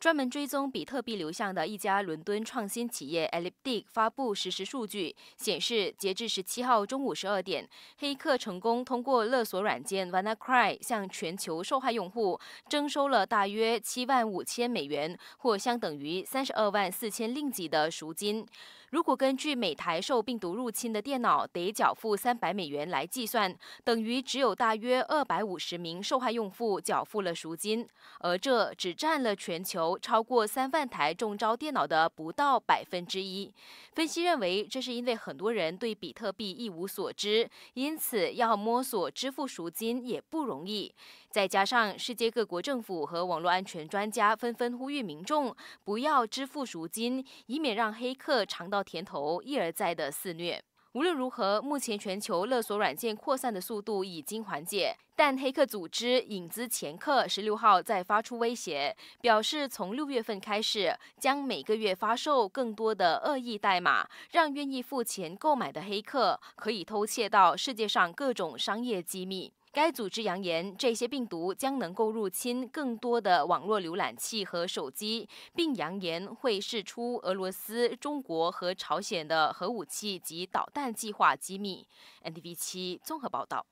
专门追踪比特币流向的一家伦敦创新企业 Elliptic 发布实时数据，显示截至十七号中午十二点，黑客成功通过勒索软件 WannaCry 向全球受害用户征收了大约七万五千美元，或相等于三十二万四千令吉的赎金。如果根据每台受病毒入侵的电脑得缴付三百美元来计算，等于只有大约二百五十名受害用户缴付了赎金，而这只占了全球。超过三万台中招电脑的不到百分之一。分析认为，这是因为很多人对比特币一无所知，因此要摸索支付赎金也不容易。再加上世界各国政府和网络安全专家纷纷呼吁民众不要支付赎金，以免让黑客尝到甜头，一而再的肆虐。无论如何，目前全球勒索软件扩散的速度已经缓解，但黑客组织“影子前客”十六号再发出威胁，表示从六月份开始将每个月发售更多的恶意代码，让愿意付钱购买的黑客可以偷窃到世界上各种商业机密。该组织扬言，这些病毒将能够入侵更多的网络浏览器和手机，并扬言会释出俄罗斯、中国和朝鲜的核武器及导弹计划机密。N T V 七综合报道。